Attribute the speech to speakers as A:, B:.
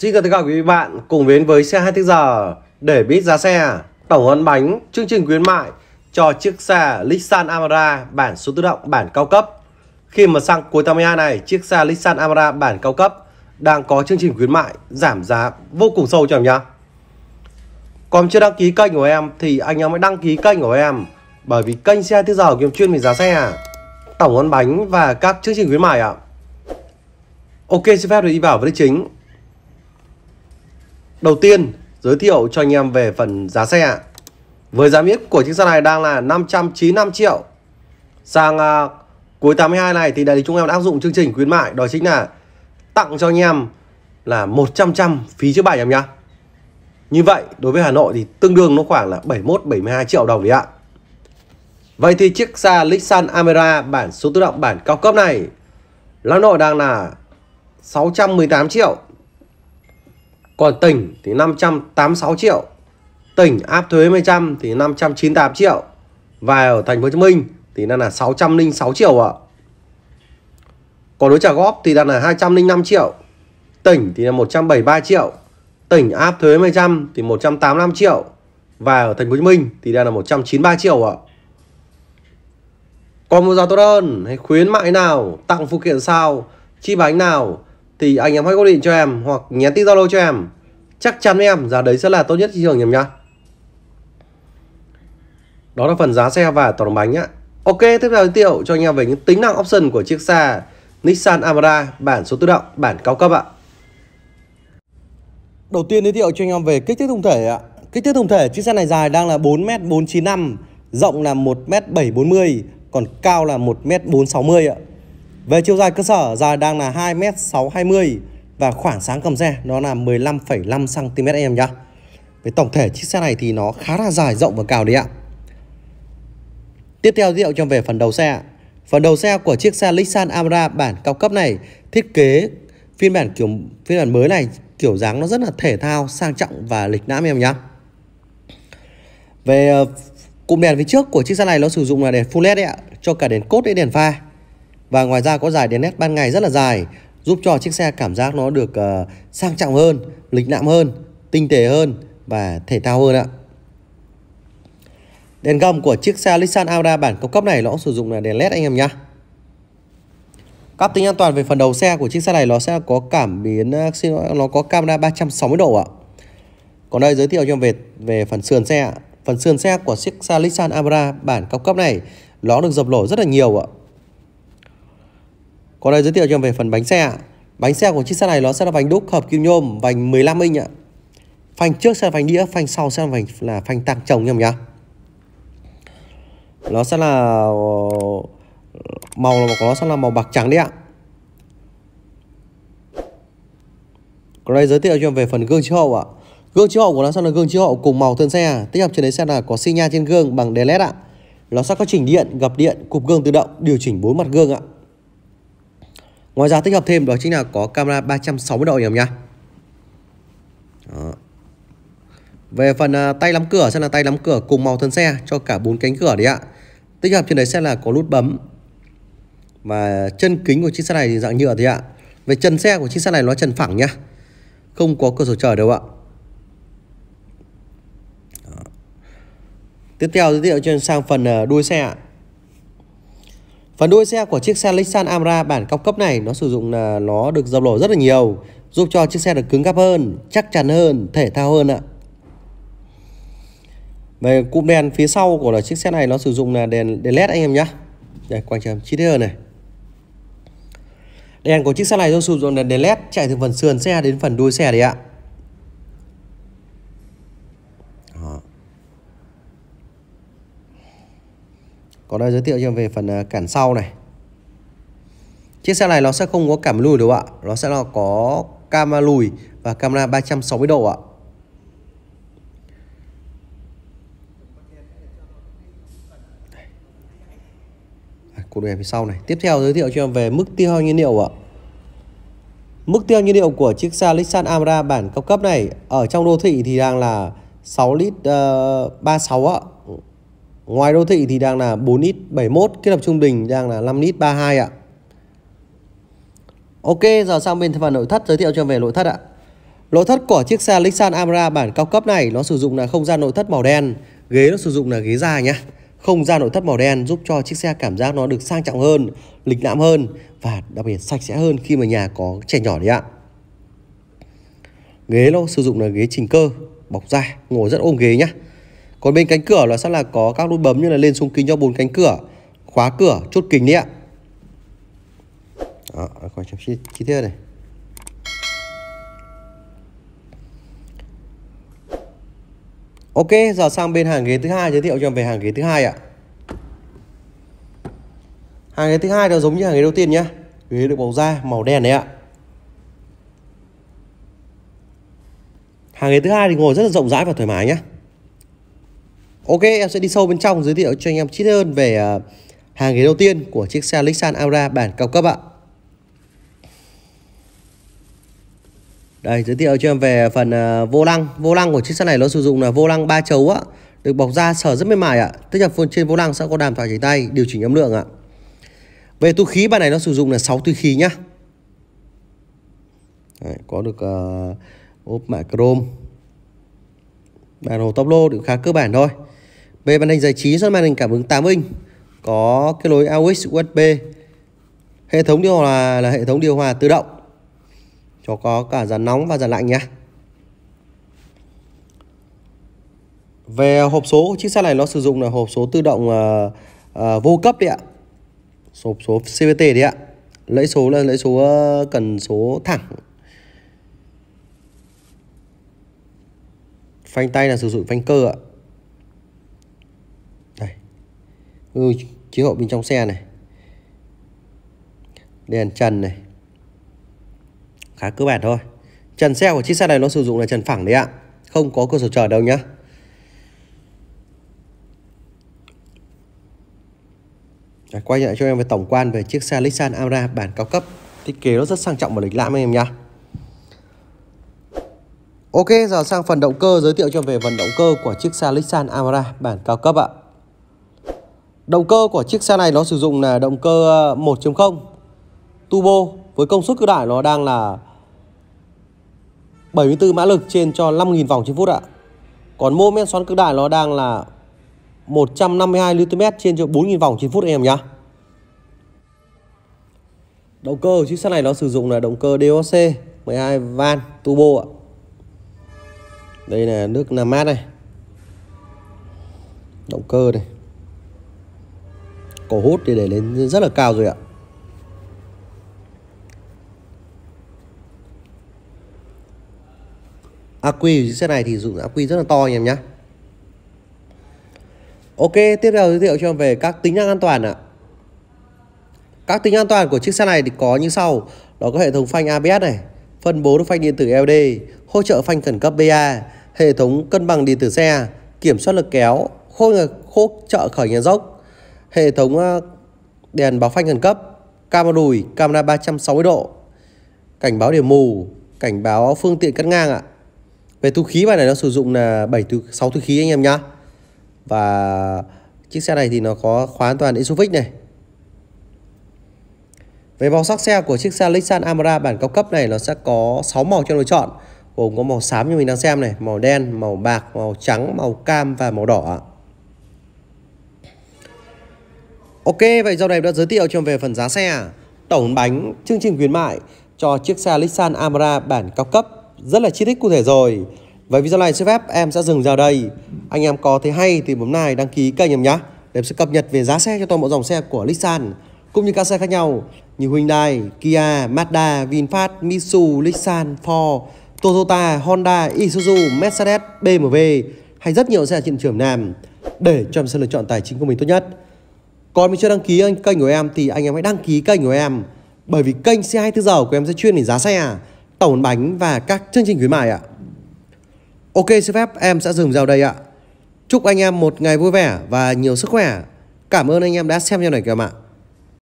A: Xin chào tất cả quý vị bạn cùng đến với xe 2 tiếng giờ để biết giá xe, tổng ấn bánh, chương trình khuyến mại cho chiếc xe Nissan Amara bản số tự động bản cao cấp. Khi mà sang cuối tháng 12 này, chiếc xe Nissan Amara bản cao cấp đang có chương trình khuyến mại giảm giá vô cùng sâu cho em nhá. Còn chưa đăng ký kênh của em thì anh em hãy đăng ký kênh của em bởi vì kênh xe 2 tiếng giờ kiếm chuyên về giá xe, tổng ấn bánh và các chương trình khuyến mại ạ. Ok xin phép được đi vào vấn đề chính Đầu tiên, giới thiệu cho anh em về phần giá xe ạ. Với giá miết của chiếc xe này đang là 595 triệu. Sang à, cuối 82 này thì đại lý chúng em đã áp dụng chương trình khuyến mại đó chính là tặng cho anh em là 100 trăm phí chữa bệnh em nhá. Như vậy đối với Hà Nội thì tương đương nó khoảng là 71 72 triệu đồng đấy ạ. Vậy thì chiếc xe Lexan Amera bản số tự động bản cao cấp này Hà Nội đang là 618 triệu còn tỉnh thì 586 triệu Tỉnh áp thuế 100 thì 598 triệu Và ở thành phố Hồ Chí Minh thì đang là 606 triệu ạ Còn đối trả góp thì đang là 205 triệu Tỉnh thì là 173 triệu Tỉnh áp thuế 100 thì 185 triệu Và ở thành phố Hồ Chí Minh thì đang là 193 triệu ạ Còn một giá tốt hơn hay khuyến mại nào Tặng phụ kiện sao Chi bánh nào Thì anh em hãy gọi điện cho em Hoặc nhắn tin Zalo cho em chắc chắn với em giá đấy sẽ là tốt nhất thị trường em nhá đó là phần giá xe và tổng bánh nhá ok tiếp theo giới thiệu cho anh em về những tính năng option của chiếc xe Nissan Amara bản số tự động bản cao cấp ạ đầu tiên giới thiệu cho anh em về kích thước tổng thể ạ kích thước tổng thể chiếc xe này dài đang là 4m495 rộng là 1m740 còn cao là 1m460 ạ về chiều dài cơ sở dài đang là 2m620 và khoảng sáng cầm xe nó là 15,5 cm anh em nhá với tổng thể chiếc xe này thì nó khá là dài rộng và cao đấy ạ tiếp theo giới thiệu cho về phần đầu xe phần đầu xe của chiếc xe Lexan Amra bản cao cấp này thiết kế phiên bản kiểu phiên bản mới này kiểu dáng nó rất là thể thao sang trọng và lịch lãm em nhá về ờ, cụm đèn phía trước của chiếc xe này nó sử dụng là đèn full led ạ cho cả đèn cốt đến đèn pha và ngoài ra có dài đèn led ban ngày rất là dài giúp cho chiếc xe cảm giác nó được uh, sang trọng hơn, lịch lãm hơn, tinh tế hơn và thể thao hơn ạ. Đèn gầm của chiếc xe Nissan Aura bản cao cấp này nó cũng sử dụng là đèn LED anh em nhé. Các tính an toàn về phần đầu xe của chiếc xe này nó sẽ có cảm biến ờ, nó có camera 360 độ ạ. Còn đây giới thiệu cho em về về phần sườn xe ạ. Phần sườn xe của chiếc xe Nissan Aura bản cao cấp này nó được dập nổi rất là nhiều ạ. Còn đây giới thiệu cho em về phần bánh xe ạ. Bánh xe của chiếc xe này nó sẽ là vành đúc hợp kim nhôm, vành 15 inch ạ. Phanh trước sẽ là phanh đĩa, phanh sau sẽ là phanh là phanh tăng chồng em nhá. Nó sẽ là màu là nó sẽ là màu bạc trắng đấy ạ. Còn đây giới thiệu cho em về phần gương chiếu hậu ạ. Gương chiếu hậu của nó sẽ là gương chiếu hậu cùng màu thân xe. Tích hợp trên đấy sẽ là có xi nha trên gương bằng đèn led ạ. Nó sẽ có chỉnh điện, gập điện, cụp gương tự động, điều chỉnh bốn mặt gương ạ. Ngoài ra tích hợp thêm đó chính là có camera 360 độ anh em nhá. Đó. Về phần à, tay nắm cửa sẽ là tay nắm cửa cùng màu thân xe cho cả bốn cánh cửa đấy ạ. Tích hợp trên đấy sẽ là có nút bấm. Và chân kính của chiếc xe này thì dạng nhựa thì ạ. Về chân xe của chiếc xe này nó trần phẳng nhá. Không có cửa sổ trời đâu ạ. Tiếp theo giới thiệu cho sang phần à, đuôi xe ạ. Phần đuôi xe của chiếc xe Lexan Amra bản cao cấp này nó sử dụng là nó được dập nổ rất là nhiều, giúp cho chiếc xe được cứng cáp hơn, chắc chắn hơn, thể thao hơn ạ. Về cụm đèn phía sau của là chiếc xe này nó sử dụng là đèn đèn led anh em nhá. Đây quang chấm chi tiết hơn này. Đèn của chiếc xe này nó sử dụng là đèn led chạy từ phần sườn xe đến phần đuôi xe đấy ạ. còn đây giới thiệu cho về phần à, cản sau này chiếc xe này nó sẽ không có cảm lùi đâu ạ nó sẽ là có camera lùi và camera 360 độ ạ à, cụ đèn phía sau này tiếp theo giới thiệu cho em về mức tiêu hao nhiên liệu ạ mức tiêu hao nhiên liệu của chiếc xe Nissan Amara bản cao cấp này ở trong đô thị thì đang là 6 lít ờ, uh, 36 ạ Ngoài đô thị thì đang là 4 lít 71, kết hợp trung bình đang là 5 lít 32 ạ. Ok, giờ sang bên phần nội thất giới thiệu cho về nội thất ạ. Nội thất của chiếc xe Lexan Amra bản cao cấp này nó sử dụng là không gian nội thất màu đen, ghế nó sử dụng là ghế da nhá. Không gian nội thất màu đen giúp cho chiếc xe cảm giác nó được sang trọng hơn, lịch lãm hơn và đặc biệt sạch sẽ hơn khi mà nhà có trẻ nhỏ đấy ạ. Ghế nó sử dụng là ghế chỉnh cơ, bọc da, ngồi rất ôm ghế nhá còn bên cánh cửa là sẽ là có các nút bấm như là lên xuống kính cho bốn cánh cửa khóa cửa chốt kính đấy ạ đó còn chấm chi, chi tiết này Ok, giờ sang bên hàng ghế thứ hai giới thiệu cho em về hàng ghế thứ hai ạ. Hàng ghế thứ hai nó giống như hàng ghế đầu tiên nhá. Ghế được bầu da màu đen đấy ạ. Hàng ghế thứ hai thì ngồi rất là rộng rãi và thoải mái nhé. Ok, em sẽ đi sâu bên trong giới thiệu cho anh em chi tiết hơn về à, hàng ghế đầu tiên của chiếc xe Lexan Aura bản cao cấp ạ. Đây, giới thiệu cho em về phần à, vô lăng. Vô lăng của chiếc xe này nó sử dụng là vô lăng ba chấu á, được bọc da sở rất mềm mại ạ. Tức là trên vô lăng sẽ có đàm thoại chảy tay, điều chỉnh âm lượng ạ. Về túi khí bản này nó sử dụng là 6 túi khí nhá. Đấy, có được uh, ốp mạ chrome. Bản hồ tốc lô cũng khá cơ bản thôi. Về màn hình giải trí xuất màn hình cảm ứng 8 inch, có kết nối AUX USB. Hệ thống điều hòa là hệ thống điều hòa tự động. Cho có cả dàn nóng và dàn lạnh nhé. Về hộp số chiếc xe này nó sử dụng là hộp số tự động uh, uh, vô cấp đấy ạ. Hộp số CVT đấy ạ. lấy số là lấy số uh, cần số thẳng. Phanh tay là sử dụng phanh cơ ạ. ừ, chiếu hậu bên trong xe này đèn trần này khá cơ bản thôi trần xe của chiếc xe này nó sử dụng là trần phẳng đấy ạ không có cửa sổ trời đâu nhá Để quay lại cho em về tổng quan về chiếc xe Nissan Amra bản cao cấp thiết kế nó rất sang trọng và lịch lãm em nhá Ok giờ sang phần động cơ giới thiệu cho về phần động cơ của chiếc xe Nissan Amara bản cao cấp ạ Động cơ của chiếc xe này nó sử dụng là động cơ 1.0 ờ, turbo với công suất cự đại nó đang là 74 mã lực trên cho 5.000 vòng trên phút ạ. Còn mô men xoắn cực đại nó đang là 152 Nm trên cho 4.000 vòng trên phút em nhá. Động cơ của chiếc xe này nó sử dụng là động cơ DOC 12 van turbo ạ. Đây là nước làm mát này. Động cơ này, Cổ hút thì để lên rất là cao rồi ạ AQ của chiếc này thì dùng AQ rất là to anh em nhé Ok, tiếp theo giới thiệu cho em về các tính năng an toàn ạ. Các tính an toàn của chiếc xe này thì có như sau. Đó có hệ thống phanh ABS này, phân bố phanh điện tử ld, hỗ trợ phanh khẩn cấp BA, hệ thống cân bằng điện tử xe, kiểm soát lực kéo, hỗ trợ khởi nhà dốc, hệ thống ờ, đèn báo phanh khẩn cấp, camera đùi, camera 360 độ, cảnh báo điểm mù, cảnh báo phương tiện cắt ngang ạ. Về thu khí bài này nó sử dụng là 7 thứ 6 túi khí anh em nhá. Và chiếc xe này thì nó có khóa an toàn Isuvic này. Về màu sắc xe của chiếc xe Lexus Amara bản cao cấp này nó sẽ có 6 màu cho lựa chọn gồm có màu xám như mình đang xem này, màu đen, màu bạc, màu trắng, màu cam và màu đỏ. ạ Ok, vậy dòng này đã giới thiệu cho em về phần giá xe. Tổng bánh chương trình khuyến mại cho chiếc xe Nissan Amara bản cao cấp rất là chi tiết cụ thể rồi. Vậy video này sẽ phép em sẽ dừng giờ đây. Anh em có thấy hay thì bấm like đăng ký kênh em nhé. Để em sẽ cập nhật về giá xe cho toàn bộ dòng xe của Nissan cũng như các xe khác nhau như Hyundai, Kia, Mazda, VinFast, Mitsubishi, Nissan, Ford, Toyota, Honda, Isuzu, Mercedes, BMW hay rất nhiều xe trên trường Nam để cho em sẽ lựa chọn tài chính của mình tốt nhất. Còn mình chưa đăng ký kênh của em thì anh em hãy đăng ký kênh của em bởi vì kênh xe 24 giờ của em sẽ chuyên về giá xe, tổng bánh và các chương trình khuyến mại ạ. Ok xin phép em sẽ dừng vào đây ạ. Chúc anh em một ngày vui vẻ và nhiều sức khỏe. Cảm ơn anh em đã xem video này các mạng ạ.